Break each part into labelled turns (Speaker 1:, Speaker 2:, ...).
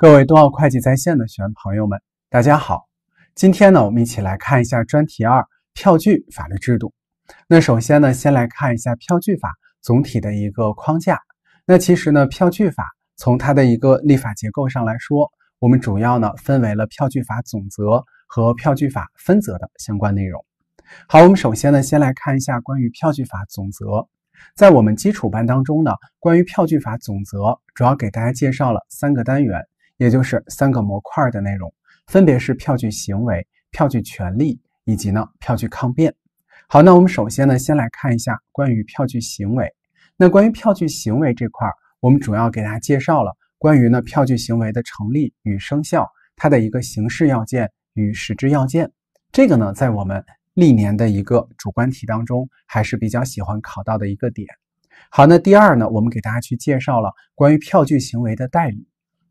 Speaker 1: 各位东奥会计在线的学员朋友们，大家好！今天呢，我们一起来看一下专题二票据法律制度。那首先呢，先来看一下票据法总体的一个框架。那其实呢，票据法从它的一个立法结构上来说，我们主要呢分为了票据法总则和票据法分则的相关内容。好，我们首先呢，先来看一下关于票据法总则。在我们基础班当中呢，关于票据法总则主要给大家介绍了三个单元。也就是三个模块的内容，分别是票据行为、票据权利以及呢票据抗辩。好，那我们首先呢先来看一下关于票据行为。那关于票据行为这块，我们主要给大家介绍了关于呢票据行为的成立与生效，它的一个形式要件与实质要件。这个呢在我们历年的一个主观题当中还是比较喜欢考到的一个点。好，那第二呢，我们给大家去介绍了关于票据行为的代理。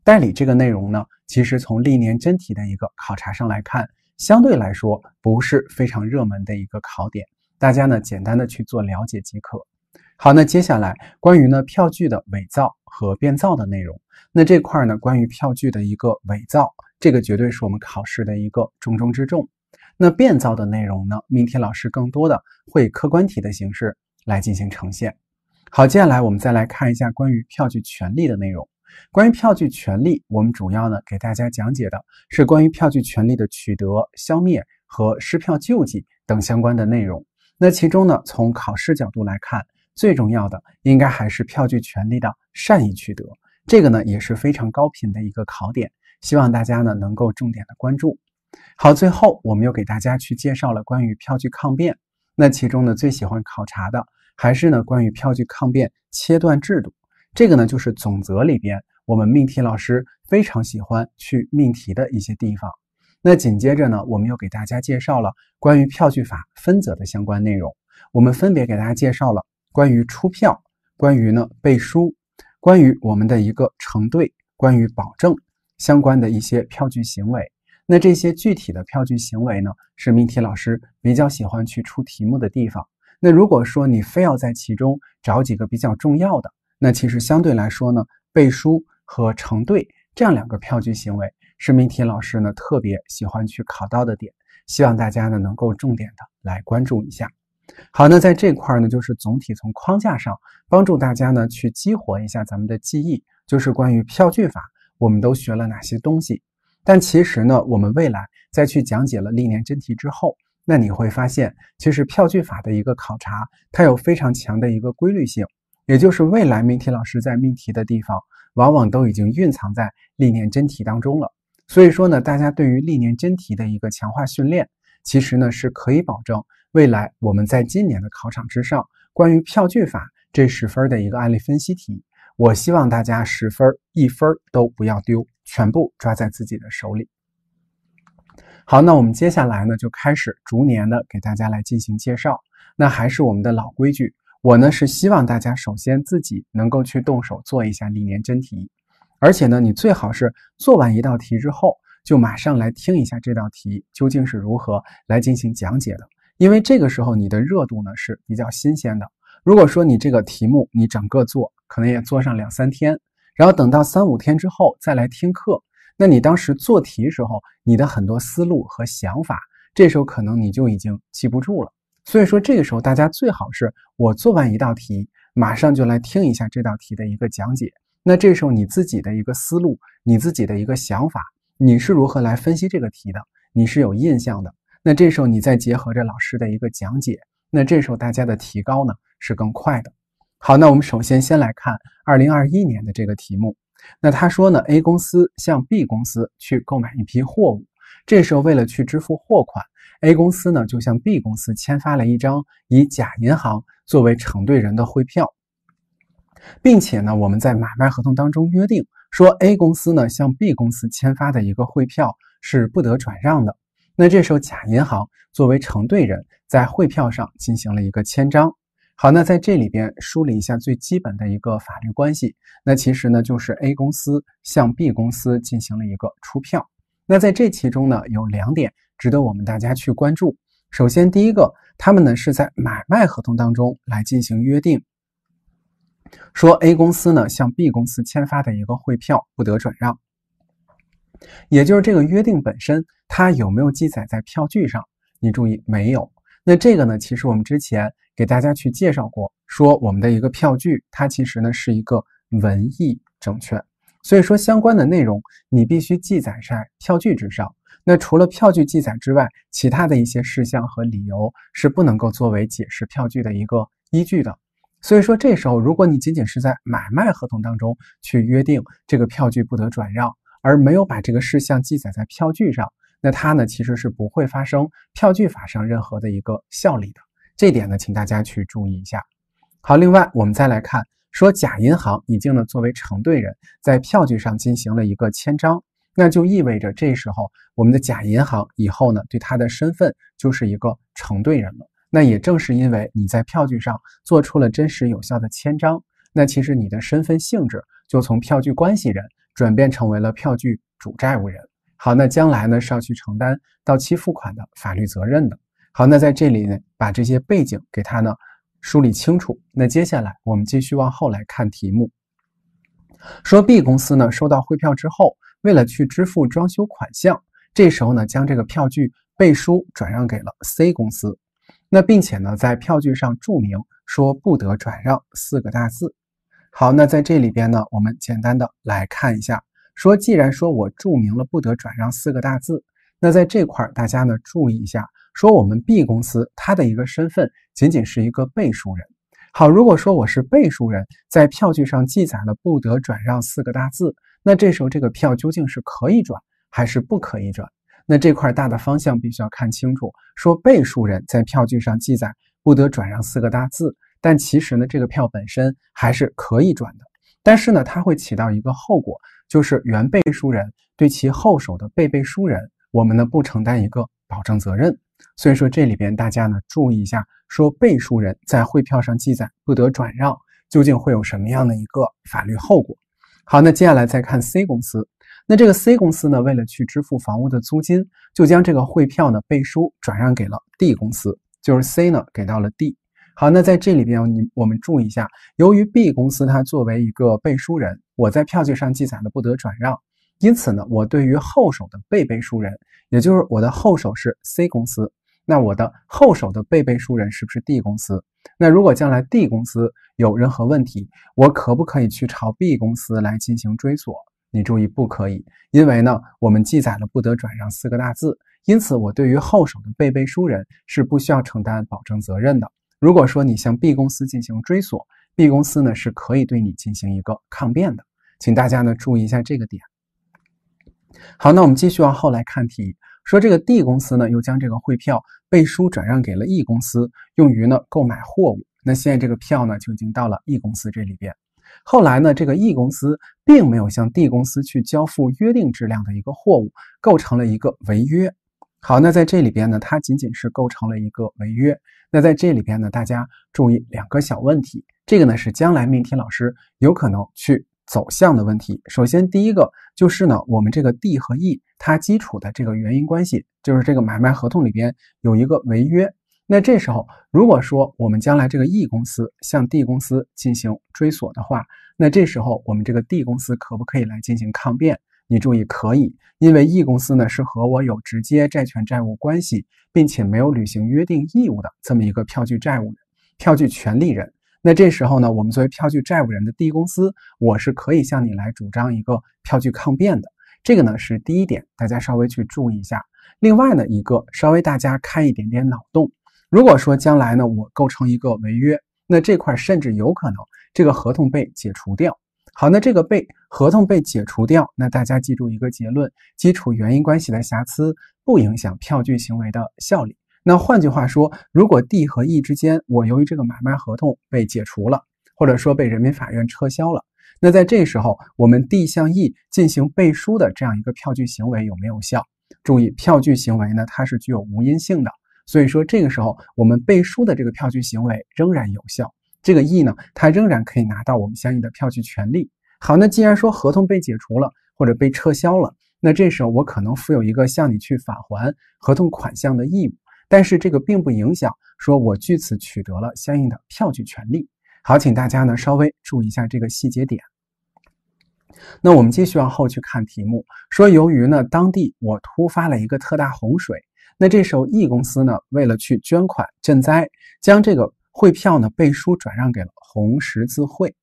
Speaker 1: 代理这个内容呢，其实从历年真题的一个考察上来看，相对来说不是非常热门的一个考点，大家呢简单的去做了解即可。好，那接下来关于呢票据的伪造和变造的内容，那这块呢关于票据的一个伪造，这个绝对是我们考试的一个重中之重。那变造的内容呢，命题老师更多的会以客观题的形式来进行呈现。好，接下来我们再来看一下关于票据权利的内容。关于票据权利，我们主要呢给大家讲解的是关于票据权利的取得、消灭和失票救济等相关的内容。那其中呢，从考试角度来看，最重要的应该还是票据权利的善意取得，这个呢也是非常高频的一个考点，希望大家呢能够重点的关注。好，最后我们又给大家去介绍了关于票据抗辩，那其中呢最喜欢考察的还是呢关于票据抗辩切断制度。这个呢，就是总则里边我们命题老师非常喜欢去命题的一些地方。那紧接着呢，我们又给大家介绍了关于票据法分则的相关内容。我们分别给大家介绍了关于出票、关于呢背书、关于我们的一个承兑、关于保证相关的一些票据行为。那这些具体的票据行为呢，是命题老师比较喜欢去出题目的地方。那如果说你非要在其中找几个比较重要的，那其实相对来说呢，背书和承兑这样两个票据行为是命题老师呢特别喜欢去考到的点，希望大家呢能够重点的来关注一下。好，那在这块儿呢，就是总体从框架上帮助大家呢去激活一下咱们的记忆，就是关于票据法我们都学了哪些东西。但其实呢，我们未来再去讲解了历年真题之后，那你会发现，其实票据法的一个考察它有非常强的一个规律性。也就是未来命题老师在命题的地方，往往都已经蕴藏在历年真题当中了。所以说呢，大家对于历年真题的一个强化训练，其实呢是可以保证未来我们在今年的考场之上，关于票据法这十分的一个案例分析题，我希望大家十分一分都不要丢，全部抓在自己的手里。好，那我们接下来呢就开始逐年的给大家来进行介绍。那还是我们的老规矩。我呢是希望大家首先自己能够去动手做一下历年真题，而且呢，你最好是做完一道题之后，就马上来听一下这道题究竟是如何来进行讲解的，因为这个时候你的热度呢是比较新鲜的。如果说你这个题目你整个做，可能也做上两三天，然后等到三五天之后再来听课，那你当时做题时候你的很多思路和想法，这时候可能你就已经记不住了。所以说这个时候，大家最好是我做完一道题，马上就来听一下这道题的一个讲解。那这时候你自己的一个思路，你自己的一个想法，你是如何来分析这个题的？你是有印象的。那这时候你再结合着老师的一个讲解，那这时候大家的提高呢是更快的。好，那我们首先先来看2021年的这个题目。那他说呢，A 公司向 B 公司去购买一批货物，这时候为了去支付货款。A 公司呢就向 B 公司签发了一张以甲银行作为承兑人的汇票，并且呢我们在买卖合同当中约定说，A 公司呢向 B 公司签发的一个汇票是不得转让的。那这时候甲银行作为承兑人在汇票上进行了一个签章。好，那在这里边梳理一下最基本的一个法律关系，那其实呢就是 A 公司向 B 公司进行了一个出票。那在这其中呢有两点。值得我们大家去关注。首先，第一个，他们呢是在买卖合同当中来进行约定，说 A 公司呢向 B 公司签发的一个汇票不得转让，也就是这个约定本身，它有没有记载在票据上？你注意，没有。那这个呢，其实我们之前给大家去介绍过，说我们的一个票据，它其实呢是一个文艺证券。所以说，相关的内容你必须记载在票据之上。那除了票据记载之外，其他的一些事项和理由是不能够作为解释票据的一个依据的。所以说，这时候如果你仅仅是在买卖合同当中去约定这个票据不得转让，而没有把这个事项记载在票据上，那它呢其实是不会发生票据法上任何的一个效力的。这点呢，请大家去注意一下。好，另外我们再来看。说假银行已经呢作为承兑人在票据上进行了一个签章，那就意味着这时候我们的假银行以后呢对他的身份就是一个承兑人了。那也正是因为你在票据上做出了真实有效的签章，那其实你的身份性质就从票据关系人转变成为了票据主债务人。好，那将来呢是要去承担到期付款的法律责任的。好，那在这里呢把这些背景给他呢。梳理清楚。那接下来我们继续往后来看题目。说 B 公司呢收到汇票之后，为了去支付装修款项，这时候呢将这个票据背书转让给了 C 公司。那并且呢在票据上注明说“不得转让”四个大字。好，那在这里边呢我们简单的来看一下。说既然说我注明了“不得转让”四个大字，那在这块儿大家呢注意一下。说我们 B 公司它的一个身份仅仅是一个背书人。好，如果说我是背书人，在票据上记载了“不得转让”四个大字，那这时候这个票究竟是可以转还是不可以转？那这块大的方向必须要看清楚。说背书人在票据上记载“不得转让”四个大字，但其实呢，这个票本身还是可以转的。但是呢，它会起到一个后果，就是原背书人对其后手的被背书人，我们呢不承担一个保证责任。所以说这里边大家呢注意一下，说背书人在汇票上记载不得转让，究竟会有什么样的一个法律后果？好，那接下来再看 C 公司，那这个 C 公司呢，为了去支付房屋的租金，就将这个汇票呢背书转让给了 D 公司，就是 C 呢给到了 D。好，那在这里边你我们注意一下，由于 B 公司它作为一个背书人，我在票据上记载了不得转让。因此呢，我对于后手的被背书人，也就是我的后手是 C 公司，那我的后手的被背书人是不是 D 公司？那如果将来 D 公司有任何问题，我可不可以去朝 B 公司来进行追索？你注意，不可以，因为呢，我们记载了不得转让四个大字，因此我对于后手的被背书人是不需要承担保证责任的。如果说你向 B 公司进行追索，B 公司呢是可以对你进行一个抗辩的，请大家呢注意一下这个点。好，那我们继续往后来看题，说这个 D 公司呢，又将这个汇票背书转让给了 E 公司，用于呢购买货物。那现在这个票呢就已经到了 E 公司这里边。后来呢，这个 E 公司并没有向 D 公司去交付约定质量的一个货物，构成了一个违约。好，那在这里边呢，它仅仅是构成了一个违约。那在这里边呢，大家注意两个小问题，这个呢是将来命题老师有可能去。走向的问题，首先第一个就是呢，我们这个 D 和 E 它基础的这个原因关系，就是这个买卖合同里边有一个违约。那这时候如果说我们将来这个 E 公司向 D 公司进行追索的话，那这时候我们这个 D 公司可不可以来进行抗辩？你注意，可以，因为 E 公司呢是和我有直接债权债务关系，并且没有履行约定义务的这么一个票据债务人、票据权利人。那这时候呢，我们作为票据债务人的第一公司，我是可以向你来主张一个票据抗辩的。这个呢是第一点，大家稍微去注意一下。另外呢一个，稍微大家开一点点脑洞。如果说将来呢我构成一个违约，那这块甚至有可能这个合同被解除掉。好，那这个被合同被解除掉，那大家记住一个结论：基础原因关系的瑕疵不影响票据行为的效力。那换句话说，如果 D 和 E 之间，我由于这个买卖合同被解除了，或者说被人民法院撤销了，那在这时候，我们 D 向 E 进行背书的这样一个票据行为有没有效？注意，票据行为呢，它是具有无因性的，所以说这个时候，我们背书的这个票据行为仍然有效。这个 E 呢，它仍然可以拿到我们相应的票据权利。好，那既然说合同被解除了或者被撤销了，那这时候我可能负有一个向你去返还合同款项的义务。但是这个并不影响，说我据此取得了相应的票据权利。好，请大家呢稍微注意一下这个细节点。那我们继续往后去看题目，说由于呢当地我突发了一个特大洪水，那这时候 E 公司呢为了去捐款赈灾，将这个汇票呢背书转让给了红十字会。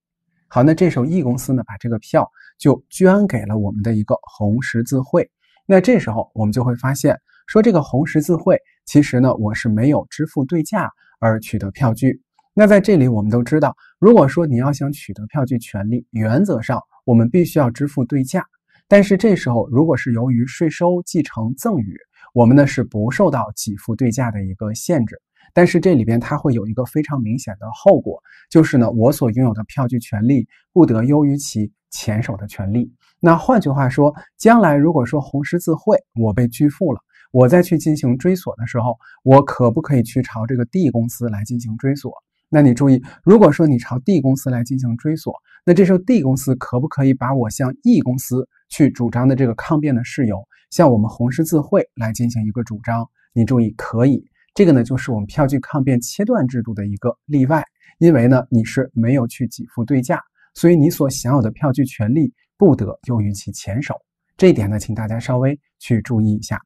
Speaker 1: 好，那这时候 E 公司呢把这个票就捐给了我们的一个红十字会。那这时候我们就会发现，说这个红十字会。其实呢，我是没有支付对价而取得票据。那在这里，我们都知道，如果说你要想取得票据权利，原则上我们必须要支付对价。但是这时候，如果是由于税收、继承、赠与，我们呢是不受到给付对价的一个限制。但是这里边它会有一个非常明显的后果，就是呢，我所拥有的票据权利不得优于其前手的权利。那换句话说，将来如果说红十字会我被拒付了。我再去进行追索的时候，我可不可以去朝这个 D 公司来进行追索？那你注意，如果说你朝 D 公司来进行追索，那这时候 D 公司可不可以把我向 E 公司去主张的这个抗辩的事由，向我们红十字会来进行一个主张？你注意，可以。这个呢，就是我们票据抗辩切断制度的一个例外，因为呢，你是没有去给付对价，所以你所享有的票据权利不得用于其前手。这一点呢，请大家稍微去注意一下。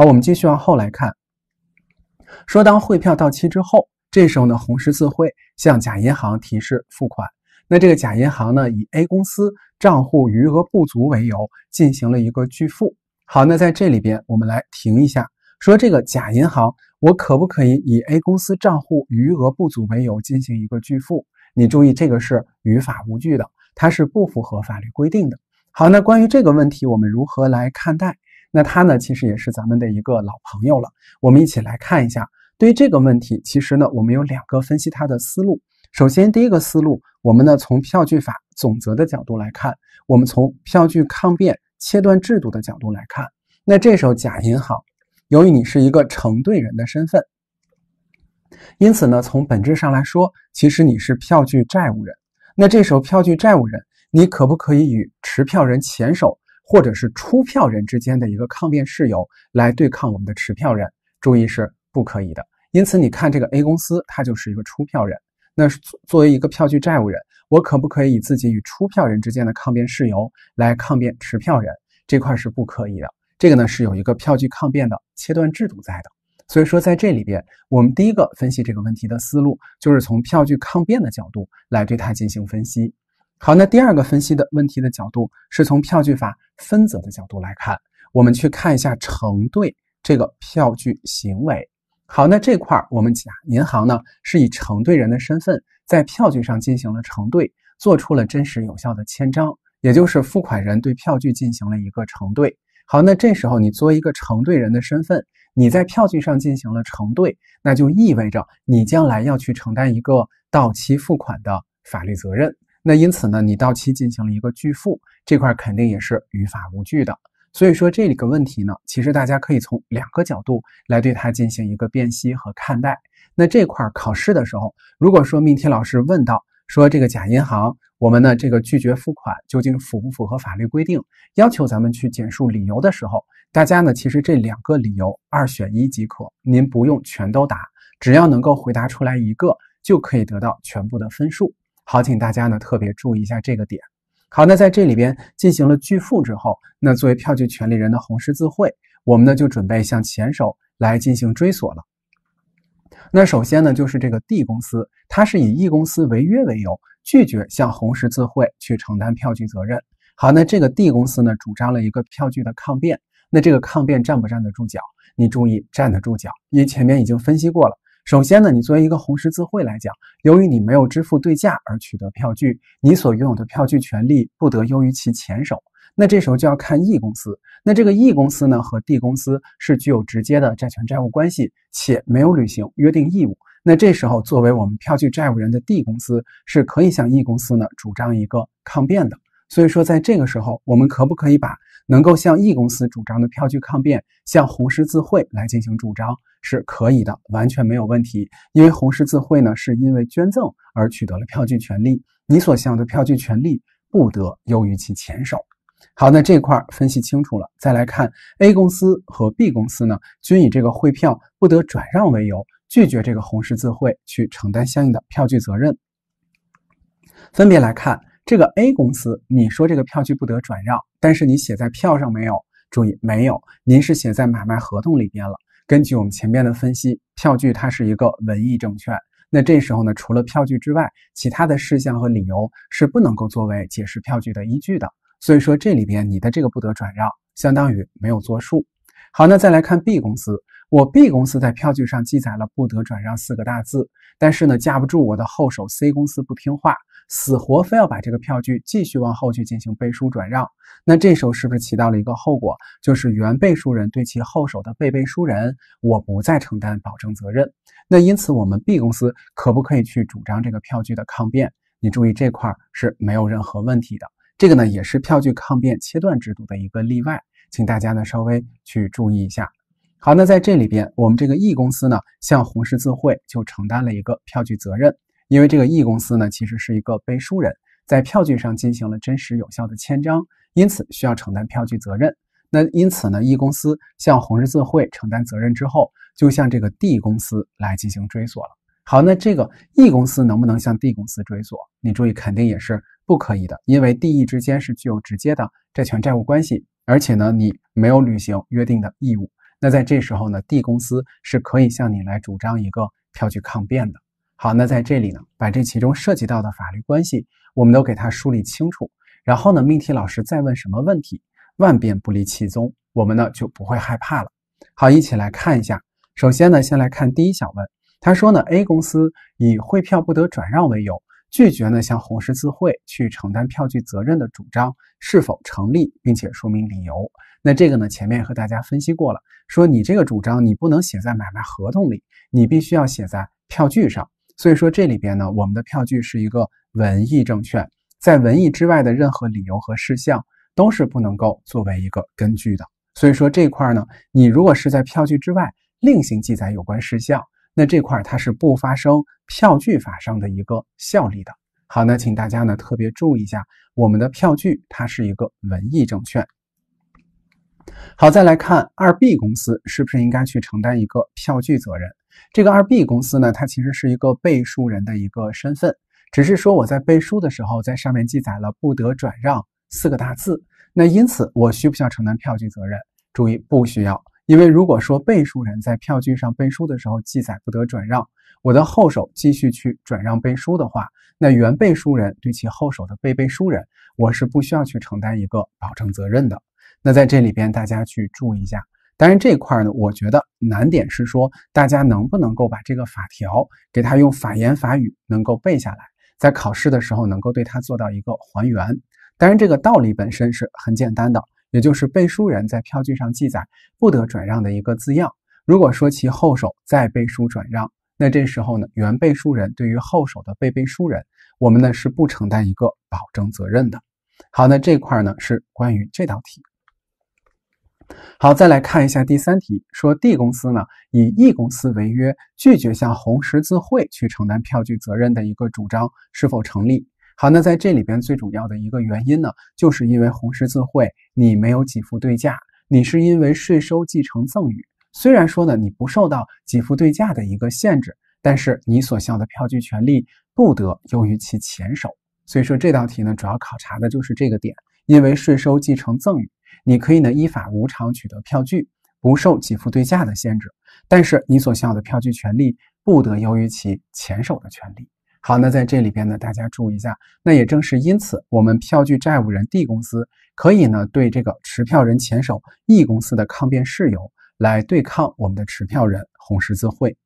Speaker 1: 好，我们继续往后来看。说当汇票到期之后，这时候呢，红十字会向假银行提示付款，那这个假银行呢，以 A 公司账户余额不足为由进行了一个拒付。好，那在这里边我们来停一下，说这个假银行，我可不可以以 A 公司账户余额不足为由进行一个拒付？你注意，这个是于法无据的，它是不符合法律规定的。好，那关于这个问题，我们如何来看待？那他呢，其实也是咱们的一个老朋友了。我们一起来看一下，对于这个问题，其实呢，我们有两个分析它的思路。首先，第一个思路，我们呢从票据法总则的角度来看，我们从票据抗辩切断制度的角度来看。那这时候，甲银行由于你是一个承兑人的身份，因此呢，从本质上来说，其实你是票据债务人。那这时候，票据债务人，你可不可以与持票人前手？或者是出票人之间的一个抗辩事由来对抗我们的持票人，注意是不可以的。因此，你看这个 A 公司，它就是一个出票人。那作为一个票据债务人，我可不可以以自己与出票人之间的抗辩事由来抗辩持票人？这块是不可以的。这个呢是有一个票据抗辩的切断制度在的。所以说，在这里边，我们第一个分析这个问题的思路，就是从票据抗辩的角度来对它进行分析。好，那第二个分析的问题的角度是从票据法分则的角度来看，我们去看一下承兑这个票据行为。好，那这块儿我们讲银行呢是以承兑人的身份在票据上进行了承兑，做出了真实有效的签章，也就是付款人对票据进行了一个承兑。好，那这时候你作为一个承兑人的身份，你在票据上进行了承兑，那就意味着你将来要去承担一个到期付款的法律责任。那因此呢，你到期进行了一个拒付，这块肯定也是于法无据的。所以说，这个问题呢，其实大家可以从两个角度来对它进行一个辨析和看待。那这块考试的时候，如果说命题老师问到说这个假银行，我们呢这个拒绝付款究竟符不符合法律规定？要求咱们去简述理由的时候，大家呢其实这两个理由二选一即可，您不用全都答，只要能够回答出来一个就可以得到全部的分数。好，请大家呢特别注意一下这个点。好，那在这里边进行了拒付之后，那作为票据权利人的红十字会，我们呢就准备向前手来进行追索了。那首先呢就是这个 D 公司，它是以 E 公司违约为由，拒绝向红十字会去承担票据责任。好，那这个 D 公司呢主张了一个票据的抗辩，那这个抗辩站不站得住脚？你注意，站得住脚，因为前面已经分析过了。首先呢，你作为一个红十字会来讲，由于你没有支付对价而取得票据，你所拥有的票据权利不得优于其前手。那这时候就要看 E 公司。那这个 E 公司呢和 D 公司是具有直接的债权债务关系，且没有履行约定义务。那这时候作为我们票据债务人的 D 公司是可以向 E 公司呢主张一个抗辩的。所以说，在这个时候，我们可不可以把能够向 E 公司主张的票据抗辩向红十字会来进行主张？是可以的，完全没有问题。因为红十字会呢，是因为捐赠而取得了票据权利，你所享的票据权利不得优于其前手。好，那这块儿分析清楚了，再来看 A 公司和 B 公司呢，均以这个汇票不得转让为由，拒绝这个红十字会去承担相应的票据责任。分别来看。这个 A 公司，你说这个票据不得转让，但是你写在票上没有，注意没有，您是写在买卖合同里边了。根据我们前面的分析，票据它是一个文艺证券，那这时候呢，除了票据之外，其他的事项和理由是不能够作为解释票据的依据的。所以说这里边你的这个不得转让，相当于没有作数。好，那再来看 B 公司，我 B 公司在票据上记载了不得转让四个大字，但是呢，架不住我的后手 C 公司不听话。死活非要把这个票据继续往后去进行背书转让，那这时候是不是起到了一个后果，就是原背书人对其后手的被背书人，我不再承担保证责任。那因此，我们 B 公司可不可以去主张这个票据的抗辩？你注意这块是没有任何问题的。这个呢，也是票据抗辩切断制度的一个例外，请大家呢稍微去注意一下。好，那在这里边，我们这个 E 公司呢，向红十字会就承担了一个票据责任。因为这个 E 公司呢，其实是一个背书人，在票据上进行了真实有效的签章，因此需要承担票据责任。那因此呢，E 公司向红十字会承担责任之后，就向这个 D 公司来进行追索了。好，那这个 E 公司能不能向 D 公司追索？你注意，肯定也是不可以的，因为 D、E 之间是具有直接的债权债务关系，而且呢，你没有履行约定的义务。那在这时候呢，D 公司是可以向你来主张一个票据抗辩的。好，那在这里呢，把这其中涉及到的法律关系，我们都给它梳理清楚。然后呢，命题老师再问什么问题，万变不离其宗，我们呢就不会害怕了。好，一起来看一下。首先呢，先来看第一小问。他说呢，A 公司以汇票不得转让为由，拒绝呢向红十字会去承担票据责任的主张是否成立，并且说明理由。那这个呢，前面和大家分析过了，说你这个主张你不能写在买卖合同里，你必须要写在票据上。所以说这里边呢，我们的票据是一个文艺证券，在文艺之外的任何理由和事项都是不能够作为一个根据的。所以说这块呢，你如果是在票据之外另行记载有关事项，那这块它是不发生票据法上的一个效力的。好，那请大家呢特别注意一下，我们的票据它是一个文艺证券。好，再来看二 B 公司是不是应该去承担一个票据责任？这个二 B 公司呢，它其实是一个背书人的一个身份，只是说我在背书的时候，在上面记载了“不得转让”四个大字。那因此，我需不需要承担票据责任？注意，不需要，因为如果说背书人在票据上背书的时候记载“不得转让”，我的后手继续去转让背书的话，那原背书人对其后手的背背书人，我是不需要去承担一个保证责任的。那在这里边，大家去注意一下。当然，这块呢，我觉得难点是说，大家能不能够把这个法条给它用法言法语能够背下来，在考试的时候能够对它做到一个还原。当然，这个道理本身是很简单的，也就是背书人在票据上记载不得转让的一个字样。如果说其后手再背书转让，那这时候呢，原背书人对于后手的被背书人，我们呢是不承担一个保证责任的。好，那这块呢是关于这道题。好，再来看一下第三题，说 D 公司呢以 E 公司违约拒绝向红十字会去承担票据责任的一个主张是否成立？好，那在这里边最主要的一个原因呢，就是因为红十字会你没有给付对价，你是因为税收继承赠与，虽然说呢你不受到给付对价的一个限制，但是你所向的票据权利不得优于其前手。所以说这道题呢主要考察的就是这个点，因为税收继承赠与。你可以呢依法无偿取得票据，不受给付对价的限制，但是你所享有的票据权利不得优于其前手的权利。好，那在这里边呢，大家注意一下，那也正是因此，我们票据债务人 D 公司可以呢对这个持票人前手 E 公司的抗辩事由来对抗我们的持票人红十字会。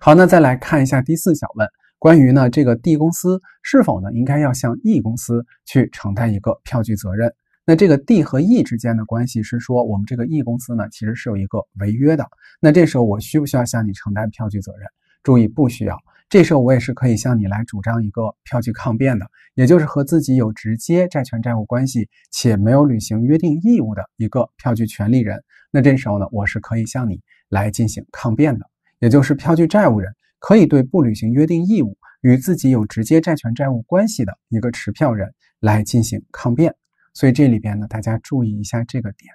Speaker 1: 好，那再来看一下第四小问，关于呢这个 D 公司是否呢应该要向 E 公司去承担一个票据责任？那这个 D 和 E 之间的关系是说，我们这个 E 公司呢，其实是有一个违约的。那这时候我需不需要向你承担票据责任？注意，不需要。这时候我也是可以向你来主张一个票据抗辩的，也就是和自己有直接债权债务关系且没有履行约定义务的一个票据权利人。那这时候呢，我是可以向你来进行抗辩的，也就是票据债务人可以对不履行约定义务与自己有直接债权债务关系的一个持票人来进行抗辩。所以这里边呢，大家注意一下这个点。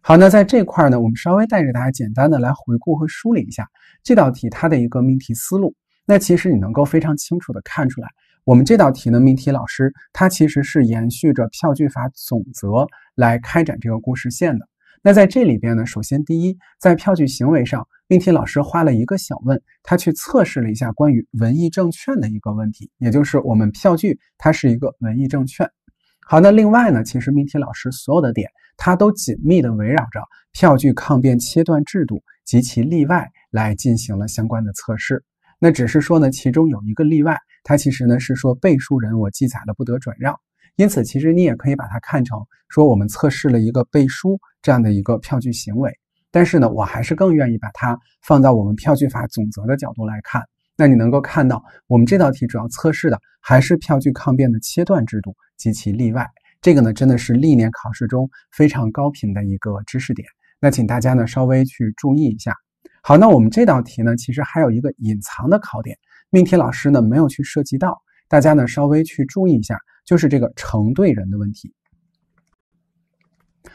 Speaker 1: 好，那在这块儿呢，我们稍微带着大家简单的来回顾和梳理一下这道题它的一个命题思路。那其实你能够非常清楚的看出来，我们这道题呢，命题老师他其实是延续着票据法总则来开展这个故事线的。那在这里边呢，首先第一，在票据行为上，命题老师花了一个小问，他去测试了一下关于文艺证券的一个问题，也就是我们票据它是一个文艺证券。好，那另外呢，其实命题老师所有的点，它都紧密的围绕着票据抗辩切断制度及其例外来进行了相关的测试。那只是说呢，其中有一个例外，它其实呢是说背书人我记载了不得转让，因此其实你也可以把它看成说我们测试了一个背书这样的一个票据行为。但是呢，我还是更愿意把它放到我们票据法总则的角度来看。那你能够看到，我们这道题主要测试的还是票据抗辩的切断制度及其例外。这个呢，真的是历年考试中非常高频的一个知识点。那请大家呢稍微去注意一下。好，那我们这道题呢，其实还有一个隐藏的考点，命题老师呢没有去涉及到，大家呢稍微去注意一下，就是这个承兑人的问题。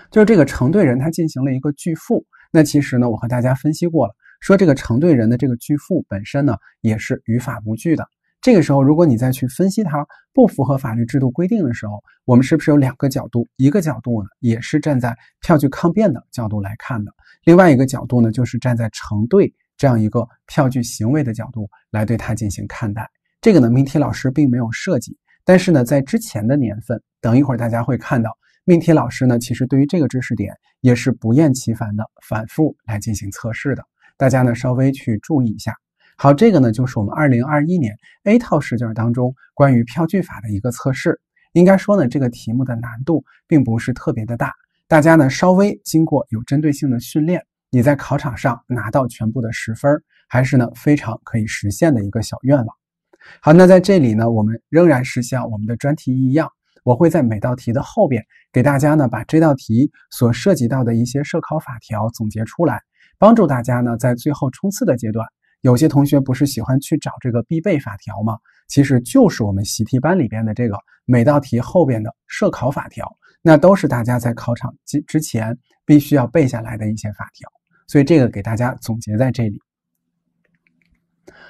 Speaker 1: 就是这个承兑人他进行了一个拒付，那其实呢，我和大家分析过了。说这个承兑人的这个拒付本身呢，也是于法不据的。这个时候，如果你再去分析它不符合法律制度规定的时候，我们是不是有两个角度？一个角度呢，也是站在票据抗辩的角度来看的；另外一个角度呢，就是站在承兑这样一个票据行为的角度来对它进行看待。这个呢，命题老师并没有涉及，但是呢，在之前的年份，等一会儿大家会看到命题老师呢，其实对于这个知识点也是不厌其烦的反复来进行测试的。大家呢稍微去注意一下，好，这个呢就是我们二零二一年 A 套试卷当中关于票据法的一个测试。应该说呢，这个题目的难度并不是特别的大，大家呢稍微经过有针对性的训练，你在考场上拿到全部的十分，还是呢非常可以实现的一个小愿望。好，那在这里呢，我们仍然是像我们的专题一样，我会在每道题的后边给大家呢把这道题所涉及到的一些涉考法条总结出来。帮助大家呢，在最后冲刺的阶段，有些同学不是喜欢去找这个必备法条吗？其实就是我们习题班里边的这个每道题后边的设考法条，那都是大家在考场之之前必须要背下来的一些法条，所以这个给大家总结在这里。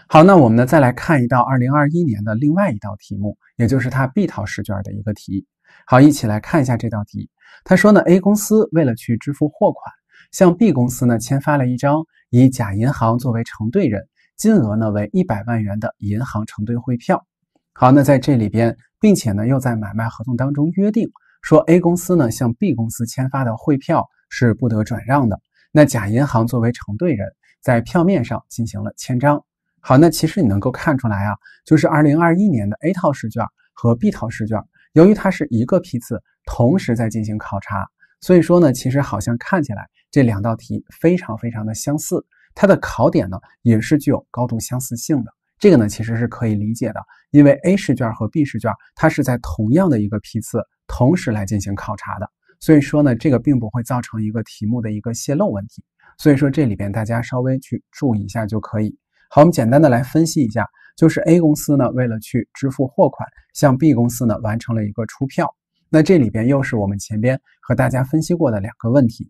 Speaker 1: 好，那我们呢再来看一道2021年的另外一道题目，也就是它 B 套试卷的一个题。好，一起来看一下这道题。他说呢，A 公司为了去支付货款。向 B 公司呢签发了一张以甲银行作为承兑人，金额呢为一百万元的银行承兑汇票。好，那在这里边，并且呢又在买卖合同当中约定说，A 公司呢向 B 公司签发的汇票是不得转让的。那甲银行作为承兑人在票面上进行了签章。好，那其实你能够看出来啊，就是二零二一年的 A 套试卷和 B 套试卷，由于它是一个批次同时在进行考察，所以说呢，其实好像看起来。这两道题非常非常的相似，它的考点呢也是具有高度相似性的。这个呢其实是可以理解的，因为 A 试卷和 B 试卷它是在同样的一个批次同时来进行考察的，所以说呢这个并不会造成一个题目的一个泄露问题。所以说这里边大家稍微去注意一下就可以。好，我们简单的来分析一下，就是 A 公司呢为了去支付货款，向 B 公司呢完成了一个出票，那这里边又是我们前边和大家分析过的两个问题。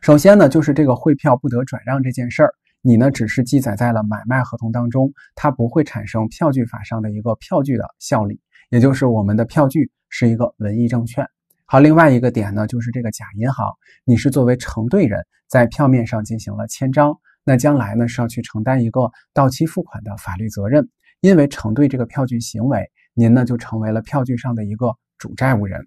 Speaker 1: 首先呢，就是这个汇票不得转让这件事儿，你呢只是记载在了买卖合同当中，它不会产生票据法上的一个票据的效力，也就是我们的票据是一个文艺证券。好，另外一个点呢，就是这个假银行，你是作为承兑人在票面上进行了签章，那将来呢是要去承担一个到期付款的法律责任，因为承兑这个票据行为，您呢就成为了票据上的一个主债务人。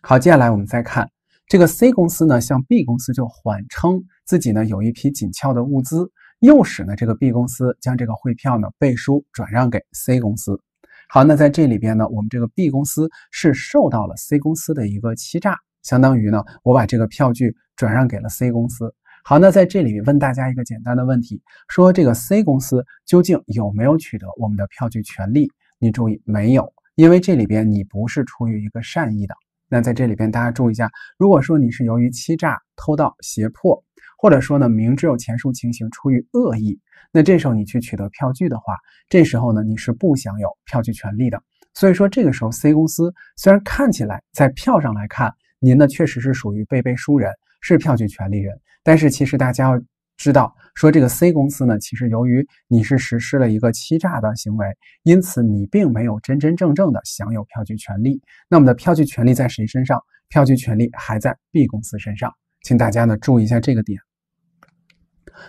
Speaker 1: 好，接下来我们再看。这个 C 公司呢，向 B 公司就谎称自己呢有一批紧俏的物资，诱使呢这个 B 公司将这个汇票呢背书转让给 C 公司。好，那在这里边呢，我们这个 B 公司是受到了 C 公司的一个欺诈，相当于呢我把这个票据转让给了 C 公司。好，那在这里问大家一个简单的问题：说这个 C 公司究竟有没有取得我们的票据权利？你注意，没有，因为这里边你不是出于一个善意的。那在这里边，大家注意一下，如果说你是由于欺诈、偷盗、胁迫，或者说呢明知有前述情形，出于恶意，那这时候你去取得票据的话，这时候呢你是不享有票据权利的。所以说这个时候，C 公司虽然看起来在票上来看您呢确实是属于背背书人，是票据权利人，但是其实大家。知道说这个 C 公司呢，其实由于你是实施了一个欺诈的行为，因此你并没有真真正正的享有票据权利。那我们的票据权利在谁身上？票据权利还在 B 公司身上。请大家呢注意一下这个点。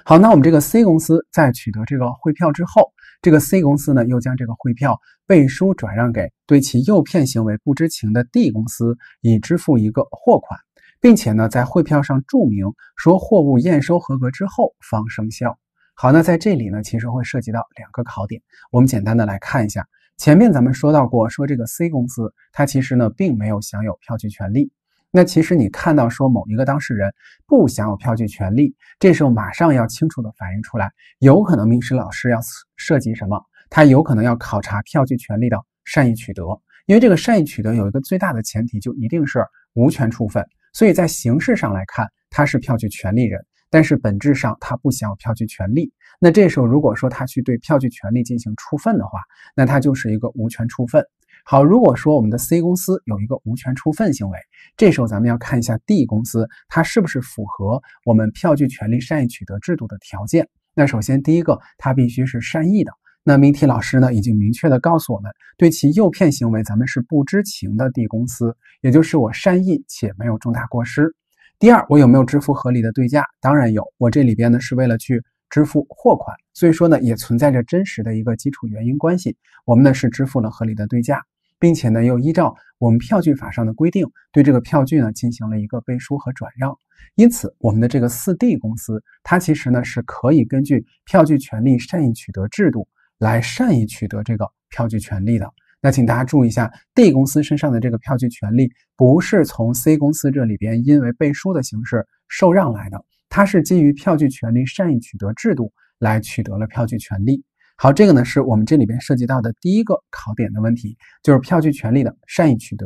Speaker 1: 好，那我们这个 C 公司在取得这个汇票之后，这个 C 公司呢又将这个汇票背书转让给对其诱骗行为不知情的 D 公司，以支付一个货款。并且呢，在汇票上注明说货物验收合格之后方生效。好，那在这里呢，其实会涉及到两个考点，我们简单的来看一下。前面咱们说到过，说这个 C 公司，它其实呢并没有享有票据权利。那其实你看到说某一个当事人不享有票据权利，这时候马上要清楚的反映出来，有可能民事老师要涉及什么？他有可能要考察票据权利的善意取得，因为这个善意取得有一个最大的前提，就一定是无权处分。所以在形式上来看，他是票据权利人，但是本质上他不享有票据权利。那这时候如果说他去对票据权利进行处分的话，那他就是一个无权处分。好，如果说我们的 C 公司有一个无权处分行为，这时候咱们要看一下 D 公司，它是不是符合我们票据权利善意取得制度的条件？那首先第一个，它必须是善意的。那命题老师呢已经明确的告诉我们，对其诱骗行为，咱们是不知情的。D 公司，也就是我善意且没有重大过失。第二，我有没有支付合理的对价？当然有。我这里边呢是为了去支付货款，所以说呢也存在着真实的一个基础原因关系。我们呢是支付了合理的对价，并且呢又依照我们票据法上的规定，对这个票据呢进行了一个背书和转让。因此，我们的这个四 D 公司，它其实呢是可以根据票据权利善意取得制度。来善意取得这个票据权利的，那请大家注意一下，D 公司身上的这个票据权利不是从 C 公司这里边因为背书的形式受让来的，它是基于票据权利善意取得制度来取得了票据权利。好，这个呢是我们这里边涉及到的第一个考点的问题，就是票据权利的善意取得。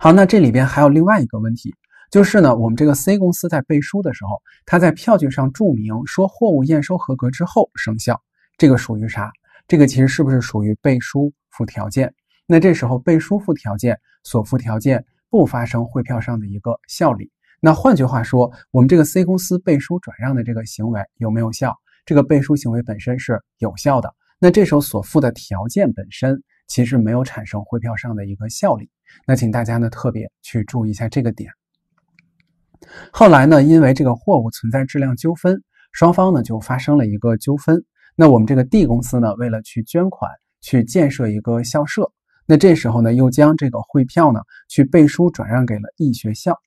Speaker 1: 好，那这里边还有另外一个问题，就是呢我们这个 C 公司在背书的时候，它在票据上注明说货物验收合格之后生效。这个属于啥？这个其实是不是属于背书附条件？那这时候背书附条件所附条件不发生汇票上的一个效力。那换句话说，我们这个 C 公司背书转让的这个行为有没有效？这个背书行为本身是有效的。那这时候所附的条件本身其实没有产生汇票上的一个效力。那请大家呢特别去注意一下这个点。后来呢，因为这个货物存在质量纠纷，双方呢就发生了一个纠纷。那我们这个 D 公司呢，为了去捐款去建设一个校舍，那这时候呢，又将这个汇票呢去背书转让给了 E 学校。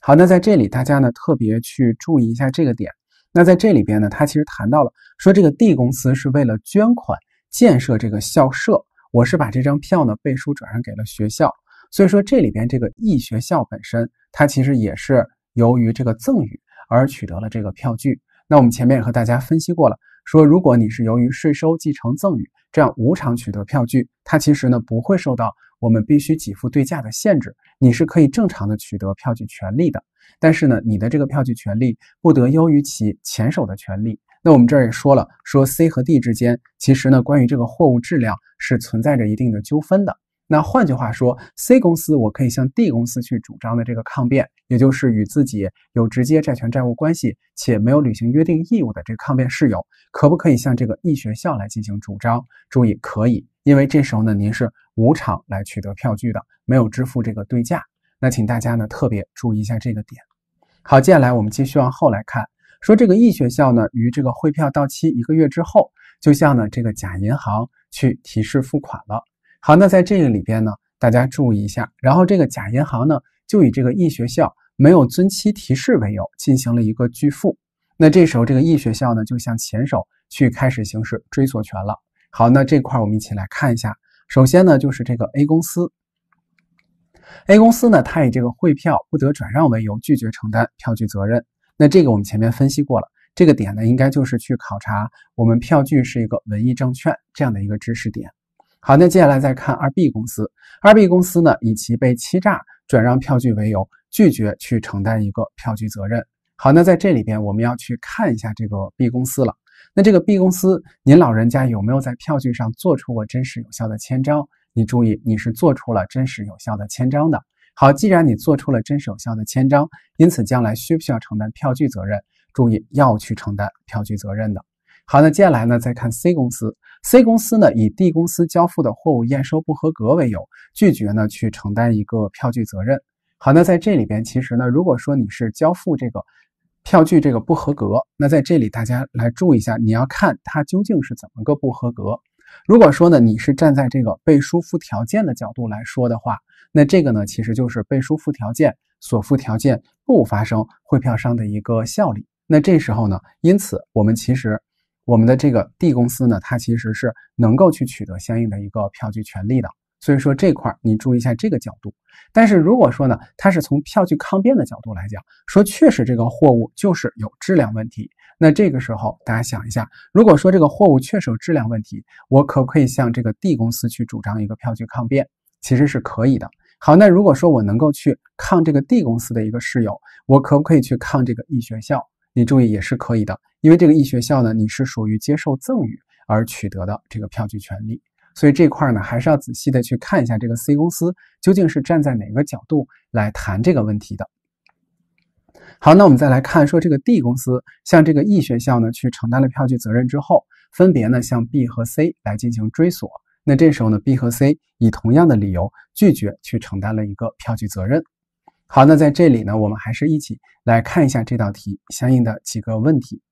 Speaker 1: 好，那在这里大家呢特别去注意一下这个点。那在这里边呢，他其实谈到了说这个 D 公司是为了捐款建设这个校舍，我是把这张票呢背书转让给了学校，所以说这里边这个 E 学校本身，它其实也是由于这个赠与而取得了这个票据。那我们前面也和大家分析过了。说，如果你是由于税收、继承、赠与这样无偿取得票据，它其实呢不会受到我们必须给付对价的限制，你是可以正常的取得票据权利的。但是呢，你的这个票据权利不得优于其前手的权利。那我们这儿也说了，说 C 和 D 之间，其实呢关于这个货物质量是存在着一定的纠纷的。那换句话说，C 公司我可以向 D 公司去主张的这个抗辩，也就是与自己有直接债权债务关系且没有履行约定义务的这个抗辩事由，可不可以向这个 E 学校来进行主张？注意，可以，因为这时候呢，您是无偿来取得票据的，没有支付这个对价。那请大家呢特别注意一下这个点。好，接下来我们继续往后来看，说这个 E 学校呢，于这个汇票到期一个月之后，就向呢这个甲银行去提示付款了。好，那在这个里边呢，大家注意一下。然后这个甲银行呢，就以这个 E 学校没有遵期提示为由，进行了一个拒付。那这时候这个 E 学校呢，就向前手去开始行使追索权了。好，那这块我们一起来看一下。首先呢，就是这个 A 公司，A 公司呢，它以这个汇票不得转让为由，拒绝承担票据责任。那这个我们前面分析过了，这个点呢，应该就是去考察我们票据是一个文艺证券这样的一个知识点。好，那接下来再看二 B 公司。二 B 公司呢，以其被欺诈转让票据为由，拒绝去承担一个票据责任。好，那在这里边，我们要去看一下这个 B 公司了。那这个 B 公司，您老人家有没有在票据上做出过真实有效的签章？你注意，你是做出了真实有效的签章的。好，既然你做出了真实有效的签章，因此将来需不需要承担票据责任？注意，要去承担票据责任的。好，那接下来呢，再看 C 公司。C 公司呢，以 D 公司交付的货物验收不合格为由，拒绝呢去承担一个票据责任。好，那在这里边，其实呢，如果说你是交付这个票据这个不合格，那在这里大家来注意一下，你要看它究竟是怎么个不合格。如果说呢，你是站在这个被书附条件的角度来说的话，那这个呢，其实就是被书附条件，所附条件不发生汇票商的一个效力。那这时候呢，因此我们其实。我们的这个 D 公司呢，它其实是能够去取得相应的一个票据权利的。所以说这块儿你注意一下这个角度。但是如果说呢，它是从票据抗辩的角度来讲，说确实这个货物就是有质量问题，那这个时候大家想一下，如果说这个货物确实有质量问题，我可不可以向这个 D 公司去主张一个票据抗辩？其实是可以的。好，那如果说我能够去抗这个 D 公司的一个事由，我可不可以去抗这个 E 学校？你注意也是可以的。因为这个 E 学校呢，你是属于接受赠与而取得的这个票据权利，所以这块呢还是要仔细的去看一下这个 C 公司究竟是站在哪个角度来谈这个问题的。好，那我们再来看说这个 D 公司向这个 E 学校呢去承担了票据责任之后，分别呢向 B 和 C 来进行追索，那这时候呢 B 和 C 以同样的理由拒绝去承担了一个票据责任。好，那在这里呢，我们还是一起来看一下这道题相应的几个问题。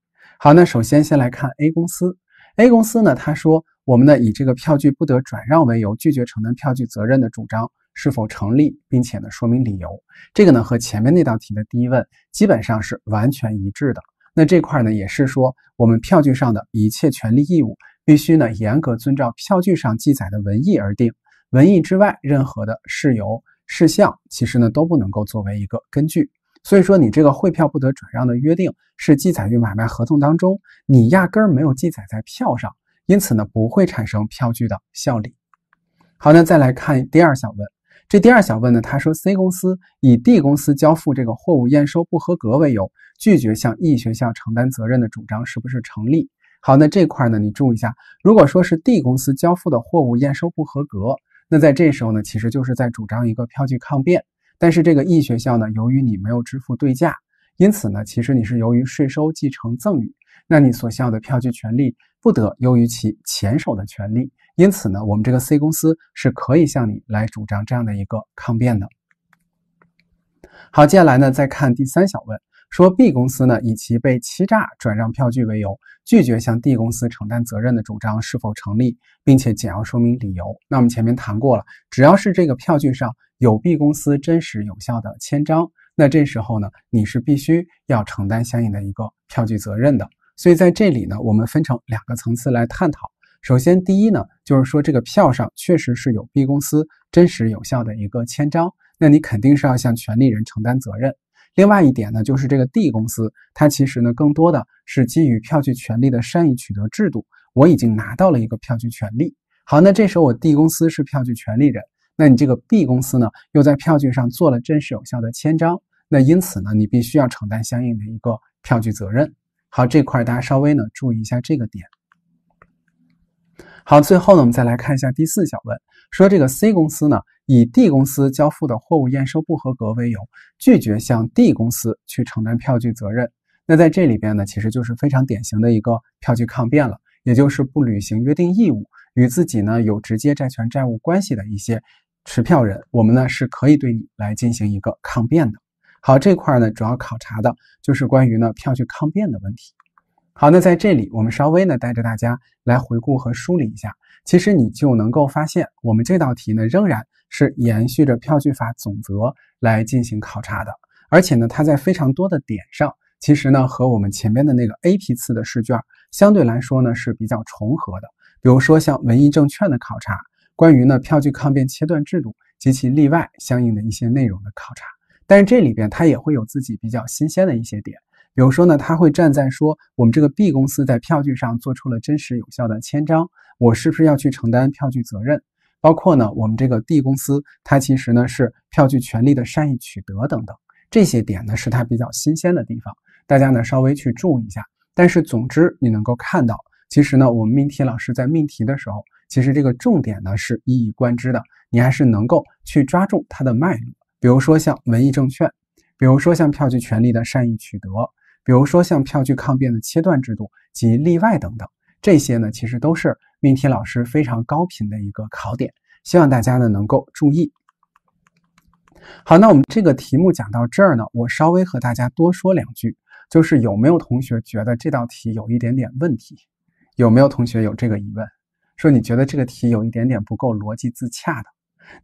Speaker 1: 好，那首先先来看 A 公司，A 公司呢，他说我们呢以这个票据不得转让为由拒绝承担票据责任的主张是否成立，并且呢说明理由。这个呢和前面那道题的第一问基本上是完全一致的。那这块呢也是说我们票据上的一切权利义务必须呢严格遵照票据上记载的文义而定，文义之外任何的事由事项，其实呢都不能够作为一个根据。所以说，你这个汇票不得转让的约定是记载于买卖合同当中，你压根儿没有记载在票上，因此呢，不会产生票据的效力。好，那再来看第二小问，这第二小问呢，他说 C 公司以 D 公司交付这个货物验收不合格为由，拒绝向 E 学校承担责任的主张是不是成立？好，那这块儿呢，你注意一下，如果说是 D 公司交付的货物验收不合格，那在这时候呢，其实就是在主张一个票据抗辩。但是这个 E 学校呢，由于你没有支付对价，因此呢，其实你是由于税收继承赠与，那你所享的票据权利不得优于其前手的权利，因此呢，我们这个 C 公司是可以向你来主张这样的一个抗辩的。好，接下来呢，再看第三小问。说 B 公司呢，以其被欺诈转让票据为由，拒绝向 D 公司承担责任的主张是否成立，并且简要说明理由。那我们前面谈过了，只要是这个票据上有 B 公司真实有效的签章，那这时候呢，你是必须要承担相应的一个票据责任的。所以在这里呢，我们分成两个层次来探讨。首先，第一呢，就是说这个票上确实是有 B 公司真实有效的一个签章，那你肯定是要向权利人承担责任。另外一点呢，就是这个 D 公司，它其实呢更多的是基于票据权利的善意取得制度。我已经拿到了一个票据权利，好，那这时候我 D 公司是票据权利人，那你这个 B 公司呢，又在票据上做了真实有效的签章，那因此呢，你必须要承担相应的一个票据责任。好，这块大家稍微呢注意一下这个点。好，最后呢，我们再来看一下第四小问。说这个 C 公司呢，以 D 公司交付的货物验收不合格为由，拒绝向 D 公司去承担票据责任。那在这里边呢，其实就是非常典型的一个票据抗辩了，也就是不履行约定义务，与自己呢有直接债权债务关系的一些持票人，我们呢是可以对你来进行一个抗辩的。好，这块呢主要考察的就是关于呢票据抗辩的问题。好，那在这里我们稍微呢带着大家来回顾和梳理一下，其实你就能够发现，我们这道题呢仍然是延续着票据法总则来进行考察的，而且呢它在非常多的点上，其实呢和我们前面的那个 A 批次的试卷相对来说呢是比较重合的，比如说像文艺证券的考察，关于呢票据抗辩切断制度及其例外相应的一些内容的考察，但是这里边它也会有自己比较新鲜的一些点。比如说呢，他会站在说我们这个 B 公司在票据上做出了真实有效的签章，我是不是要去承担票据责任？包括呢，我们这个 D 公司，它其实呢是票据权利的善意取得等等这些点呢，是它比较新鲜的地方，大家呢稍微去注意一下。但是总之，你能够看到，其实呢，我们命题老师在命题的时候，其实这个重点呢是一以贯之的，你还是能够去抓住它的脉络。比如说像文艺证券，比如说像票据权利的善意取得。比如说像票据抗辩的切断制度及例外等等，这些呢，其实都是命题老师非常高频的一个考点，希望大家呢能够注意。好，那我们这个题目讲到这儿呢，我稍微和大家多说两句，就是有没有同学觉得这道题有一点点问题？有没有同学有这个疑问，说你觉得这个题有一点点不够逻辑自洽的？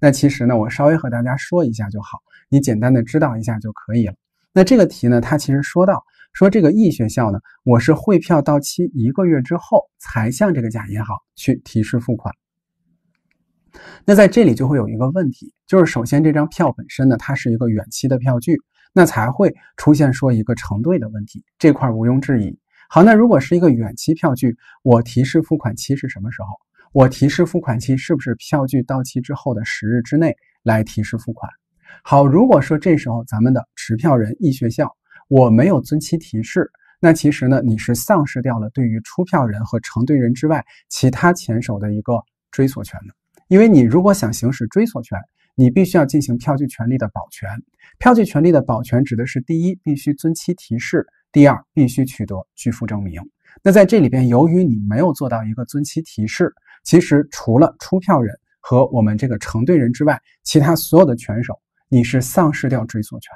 Speaker 1: 那其实呢，我稍微和大家说一下就好，你简单的知道一下就可以了。那这个题呢，它其实说到。说这个 E 学校呢，我是汇票到期一个月之后才向这个甲银行去提示付款。那在这里就会有一个问题，就是首先这张票本身呢，它是一个远期的票据，那才会出现说一个承兑的问题，这块毋庸置疑。好，那如果是一个远期票据，我提示付款期是什么时候？我提示付款期是不是票据到期之后的十日之内来提示付款？好，如果说这时候咱们的持票人 E 学校。我没有遵期提示，那其实呢，你是丧失掉了对于出票人和承兑人之外其他前手的一个追索权的。因为你如果想行使追索权，你必须要进行票据权利的保全。票据权利的保全指的是：第一，必须遵期提示；第二，必须取得拒付证明。那在这里边，由于你没有做到一个遵期提示，其实除了出票人和我们这个承兑人之外，其他所有的权手，你是丧失掉追索权。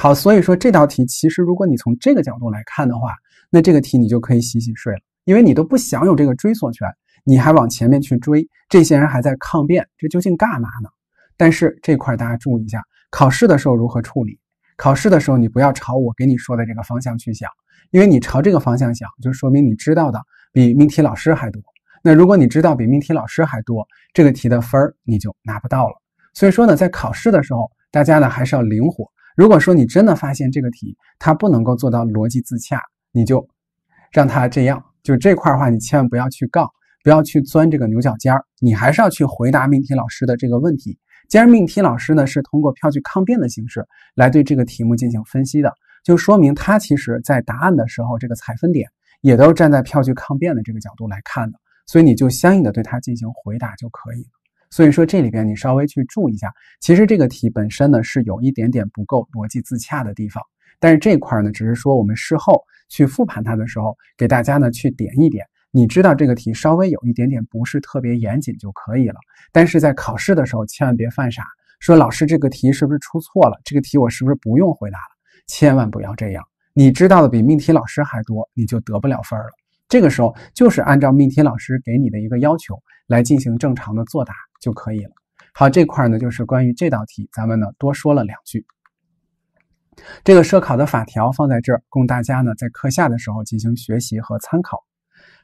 Speaker 1: 好，所以说这道题其实，如果你从这个角度来看的话，那这个题你就可以洗洗睡了，因为你都不享有这个追索权，你还往前面去追，这些人还在抗辩，这究竟干嘛呢？但是这块大家注意一下，考试的时候如何处理？考试的时候你不要朝我给你说的这个方向去想，因为你朝这个方向想，就说明你知道的比命题老师还多。那如果你知道比命题老师还多，这个题的分儿你就拿不到了。所以说呢，在考试的时候，大家呢还是要灵活。如果说你真的发现这个题它不能够做到逻辑自洽，你就让他这样，就这块的话，你千万不要去杠，不要去钻这个牛角尖儿，你还是要去回答命题老师的这个问题。既然命题老师呢是通过票据抗辩的形式来对这个题目进行分析的，就说明他其实在答案的时候，这个采分点也都站在票据抗辩的这个角度来看的，所以你就相应的对他进行回答就可以了。所以说这里边你稍微去注意一下，其实这个题本身呢是有一点点不够逻辑自洽的地方。但是这块儿呢，只是说我们事后去复盘它的时候，给大家呢去点一点。你知道这个题稍微有一点点不是特别严谨就可以了。但是在考试的时候千万别犯傻，说老师这个题是不是出错了？这个题我是不是不用回答了？千万不要这样。你知道的比命题老师还多，你就得不了分了。这个时候就是按照命题老师给你的一个要求来进行正常的作答。就可以了。好，这块呢就是关于这道题，咱们呢多说了两句。这个涉考的法条放在这儿，供大家呢在课下的时候进行学习和参考。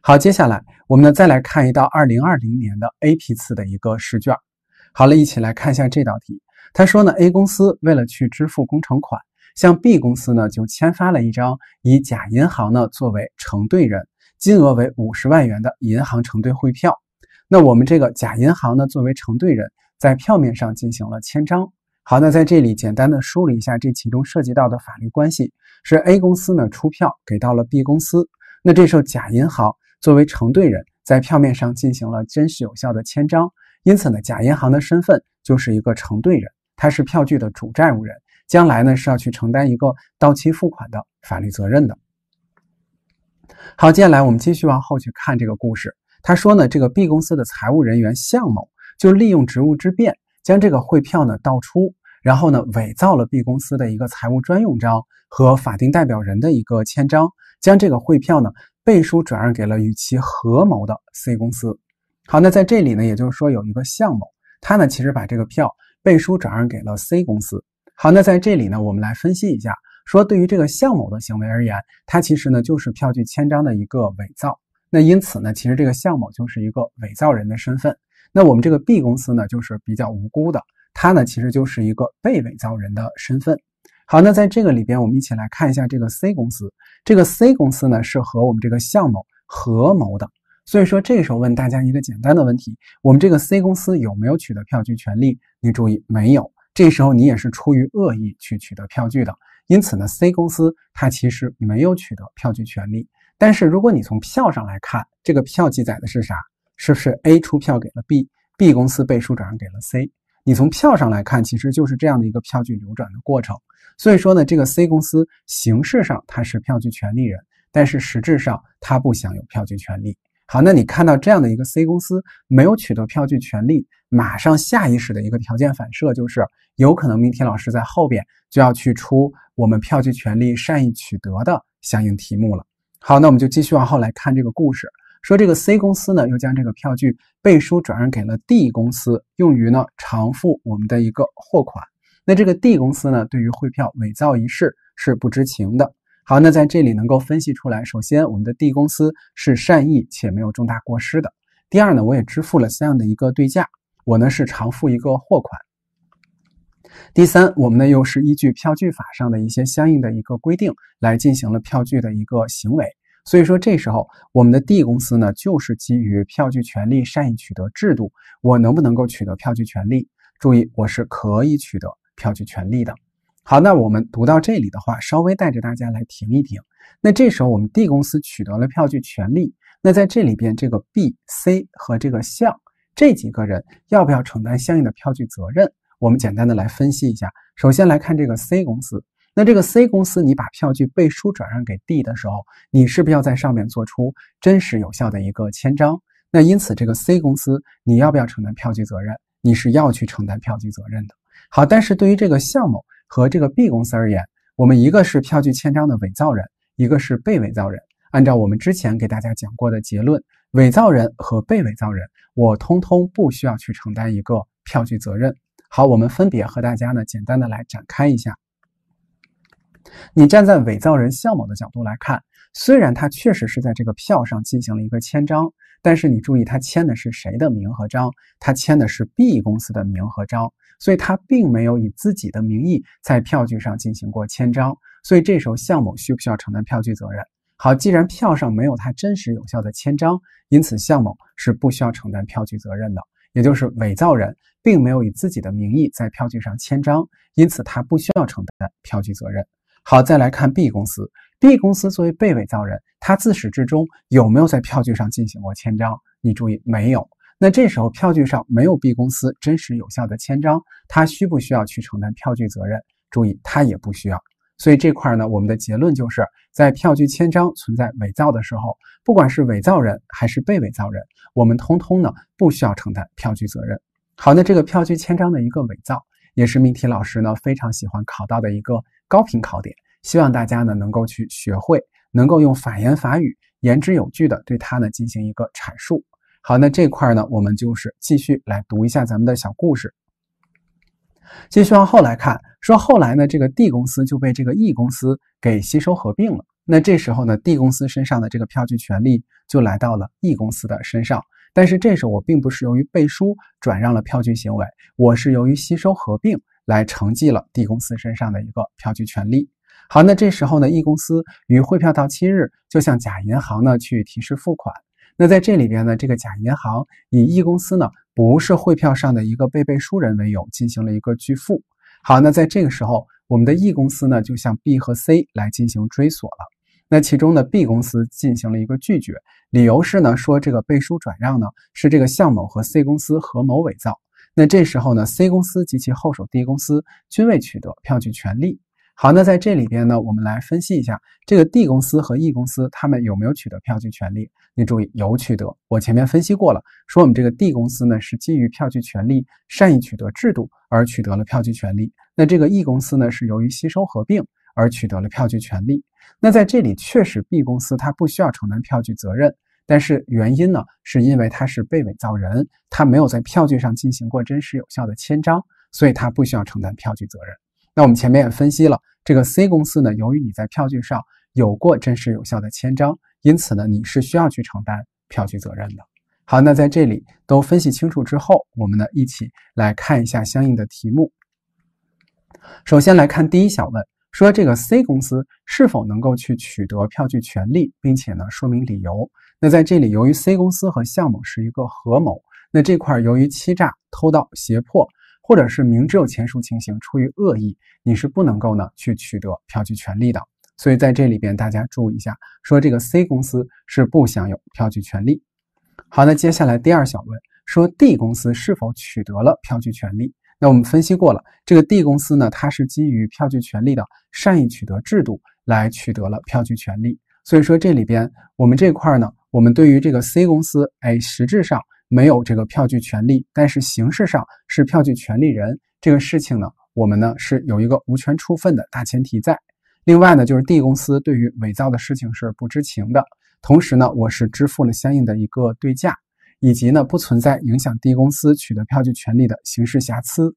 Speaker 1: 好，接下来我们呢再来看一道二零二零年的 A 批次的一个试卷。好了，一起来看一下这道题。他说呢，A 公司为了去支付工程款，向 B 公司呢就签发了一张以甲银行呢作为承兑人，金额为五十万元的银行承兑汇票。那我们这个假银行呢，作为承兑人，在票面上进行了签章。好，那在这里简单的梳理一下，这其中涉及到的法律关系是 A 公司呢出票给到了 B 公司，那这时候假银行作为承兑人，在票面上进行了真实有效的签章，因此呢，假银行的身份就是一个承兑人，他是票据的主债务人，将来呢是要去承担一个到期付款的法律责任的。好，接下来我们继续往后去看这个故事。他说呢，这个 B 公司的财务人员向某就利用职务之便，将这个汇票呢盗出，然后呢伪造了 B 公司的一个财务专用章和法定代表人的一个签章，将这个汇票呢背书转让给了与其合谋的 C 公司。好，那在这里呢，也就是说有一个向某，他呢其实把这个票背书转让给了 C 公司。好，那在这里呢，我们来分析一下，说对于这个向某的行为而言，他其实呢就是票据签章的一个伪造。那因此呢，其实这个向某就是一个伪造人的身份。那我们这个 B 公司呢，就是比较无辜的，他呢其实就是一个被伪造人的身份。好，那在这个里边，我们一起来看一下这个 C 公司。这个 C 公司呢是和我们这个向某合谋的。所以说，这时候问大家一个简单的问题：我们这个 C 公司有没有取得票据权利？你注意，没有。这时候你也是出于恶意去取得票据的，因此呢，C 公司它其实没有取得票据权利。但是，如果你从票上来看，这个票记载的是啥？是不是 A 出票给了 B，B 公司背书转让给了 C？你从票上来看，其实就是这样的一个票据流转的过程。所以说呢，这个 C 公司形式上它是票据权利人，但是实质上它不享有票据权利。好，那你看到这样的一个 C 公司没有取得票据权利，马上下意识的一个条件反射就是，有可能明天老师在后边就要去出我们票据权利善意取得的相应题目了。好，那我们就继续往后来看这个故事。说这个 C 公司呢，又将这个票据背书转让给了 D 公司，用于呢偿付我们的一个货款。那这个 D 公司呢，对于汇票伪造一事是不知情的。好，那在这里能够分析出来，首先我们的 D 公司是善意且没有重大过失的。第二呢，我也支付了相应的一个对价，我呢是偿付一个货款。第三，我们呢又是依据票据法上的一些相应的一个规定来进行了票据的一个行为，所以说这时候我们的 D 公司呢就是基于票据权利善意取得制度，我能不能够取得票据权利？注意，我是可以取得票据权利的。好，那我们读到这里的话，稍微带着大家来停一停。那这时候我们 D 公司取得了票据权利，那在这里边这个 B、C 和这个项这几个人要不要承担相应的票据责任？我们简单的来分析一下，首先来看这个 C 公司，那这个 C 公司，你把票据背书转让给 D 的时候，你是不是要在上面做出真实有效的一个签章？那因此，这个 C 公司，你要不要承担票据责任？你是要去承担票据责任的。好，但是对于这个向某和这个 B 公司而言，我们一个是票据签章的伪造人，一个是被伪造人。按照我们之前给大家讲过的结论，伪造人和被伪造人，我通通不需要去承担一个票据责任。好，我们分别和大家呢，简单的来展开一下。你站在伪造人向某的角度来看，虽然他确实是在这个票上进行了一个签章，但是你注意他签的是谁的名和章？他签的是 B 公司的名和章，所以他并没有以自己的名义在票据上进行过签章。所以这时候向某需不需要承担票据责任？好，既然票上没有他真实有效的签章，因此向某是不需要承担票据责任的。也就是伪造人，并没有以自己的名义在票据上签章，因此他不需要承担票据责任。好，再来看 B 公司，B 公司作为被伪造人，他自始至终有没有在票据上进行过签章？你注意，没有。那这时候票据上没有 B 公司真实有效的签章，他需不需要去承担票据责任？注意，他也不需要。所以这块呢，我们的结论就是在票据签章存在伪造的时候，不管是伪造人还是被伪造人，我们通通呢不需要承担票据责任。好，那这个票据签章的一个伪造，也是命题老师呢非常喜欢考到的一个高频考点，希望大家呢能够去学会，能够用法言法语言之有据的对它呢进行一个阐述。好，那这块呢，我们就是继续来读一下咱们的小故事。继续往后来看，说后来呢，这个 D 公司就被这个 E 公司给吸收合并了。那这时候呢，D 公司身上的这个票据权利就来到了 E 公司的身上。但是这时候我并不是由于背书转让了票据行为，我是由于吸收合并来承继了 D 公司身上的一个票据权利。好，那这时候呢，E 公司于汇票到期日就向甲银行呢去提示付款。那在这里边呢，这个假银行以 E 公司呢不是汇票上的一个被背书人为由进行了一个拒付。好，那在这个时候，我们的 E 公司呢就向 B 和 C 来进行追索了。那其中呢，B 公司进行了一个拒绝，理由是呢说这个背书转让呢是这个向某和 C 公司合谋伪造。那这时候呢，C 公司及其后手 D 公司均未取得票据权利。好，那在这里边呢，我们来分析一下这个 D 公司和 E 公司，他们有没有取得票据权利？你注意，有取得。我前面分析过了，说我们这个 D 公司呢，是基于票据权利善意取得制度而取得了票据权利。那这个 E 公司呢，是由于吸收合并而取得了票据权利。那在这里，确实 B 公司它不需要承担票据责任，但是原因呢，是因为他是被伪造人，他没有在票据上进行过真实有效的签章，所以他不需要承担票据责任。那我们前面也分析了，这个 C 公司呢，由于你在票据上有过真实有效的签章，因此呢，你是需要去承担票据责任的。好，那在这里都分析清楚之后，我们呢一起来看一下相应的题目。首先来看第一小问，说这个 C 公司是否能够去取得票据权利，并且呢说明理由。那在这里，由于 C 公司和向某是一个合谋，那这块儿由于欺诈、偷盗、胁迫。或者是明知有前述情形，出于恶意，你是不能够呢去取得票据权利的。所以在这里边，大家注意一下，说这个 C 公司是不享有票据权利。好，那接下来第二小问，说 D 公司是否取得了票据权利？那我们分析过了，这个 D 公司呢，它是基于票据权利的善意取得制度来取得了票据权利。所以说这里边，我们这块呢，我们对于这个 C 公司，哎，实质上。没有这个票据权利，但是形式上是票据权利人。这个事情呢，我们呢是有一个无权处分的大前提在。另外呢，就是 D 公司对于伪造的事情是不知情的。同时呢，我是支付了相应的一个对价，以及呢不存在影响 D 公司取得票据权利的形式瑕疵。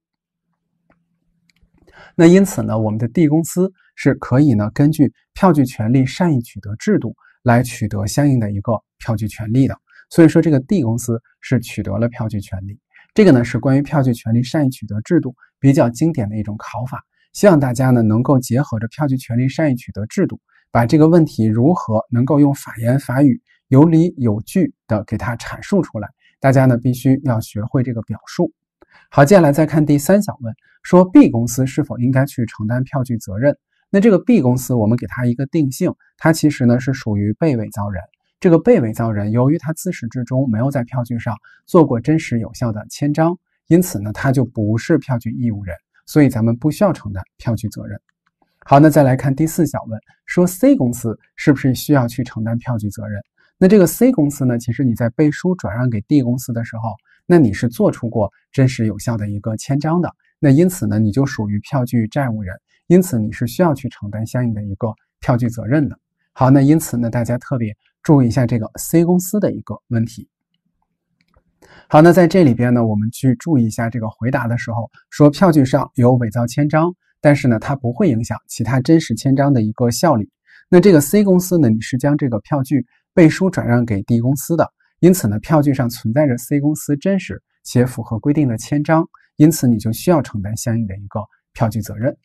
Speaker 1: 那因此呢，我们的 D 公司是可以呢根据票据权利善意取得制度来取得相应的一个票据权利的。所以说，这个 D 公司是取得了票据权利。这个呢是关于票据权利善意取得制度比较经典的一种考法。希望大家呢能够结合着票据权利善意取得制度，把这个问题如何能够用法言法语有理有据的给它阐述出来。大家呢必须要学会这个表述。好，接下来再看第三小问，说 B 公司是否应该去承担票据责任？那这个 B 公司，我们给它一个定性，它其实呢是属于被伪造人。这个被伪造人，由于他自始至终没有在票据上做过真实有效的签章，因此呢，他就不是票据义务人，所以咱们不需要承担票据责任。好，那再来看第四小问，说 C 公司是不是需要去承担票据责任？那这个 C 公司呢，其实你在背书转让给 D 公司的时候，那你是做出过真实有效的一个签章的，那因此呢，你就属于票据债务人，因此你是需要去承担相应的一个票据责任的。好，那因此呢，大家特别。注意一下这个 C 公司的一个问题。好，那在这里边呢，我们去注意一下这个回答的时候说，票据上有伪造签章，但是呢，它不会影响其他真实签章的一个效力。那这个 C 公司呢，你是将这个票据背书转让给 D 公司的，因此呢，票据上存在着 C 公司真实且符合规定的签章，因此你就需要承担相应的一个票据责任。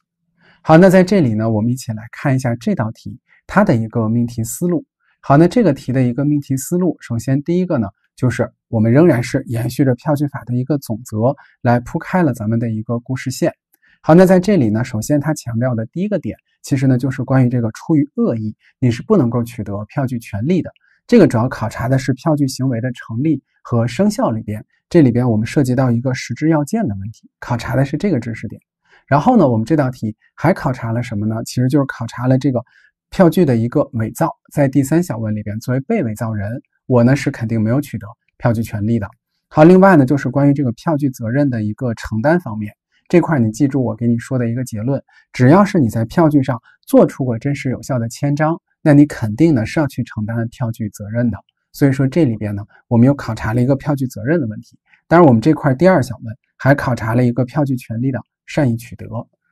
Speaker 1: 好，那在这里呢，我们一起来看一下这道题它的一个命题思路。好，那这个题的一个命题思路，首先第一个呢，就是我们仍然是延续着票据法的一个总则来铺开了咱们的一个故事线。好，那在这里呢，首先它强调的第一个点，其实呢就是关于这个出于恶意，你是不能够取得票据权利的。这个主要考察的是票据行为的成立和生效里边，这里边我们涉及到一个实质要件的问题，考察的是这个知识点。然后呢，我们这道题还考察了什么呢？其实就是考察了这个。票据的一个伪造，在第三小问里边，作为被伪造人，我呢是肯定没有取得票据权利的。好，另外呢就是关于这个票据责任的一个承担方面，这块你记住我给你说的一个结论：只要是你在票据上做出过真实有效的签章，那你肯定呢是要去承担票据责任的。所以说这里边呢，我们又考察了一个票据责任的问题，当然我们这块第二小问还考察了一个票据权利的善意取得，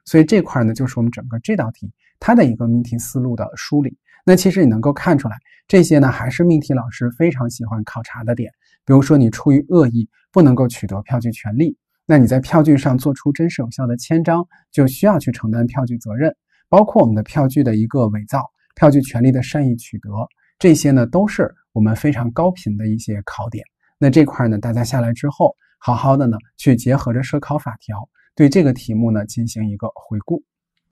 Speaker 1: 所以这块呢就是我们整个这道题。它的一个命题思路的梳理，那其实你能够看出来，这些呢还是命题老师非常喜欢考察的点。比如说，你出于恶意不能够取得票据权利，那你在票据上做出真实有效的签章，就需要去承担票据责任。包括我们的票据的一个伪造、票据权利的善意取得，这些呢都是我们非常高频的一些考点。那这块呢，大家下来之后，好好的呢去结合着社考法条，对这个题目呢进行一个回顾。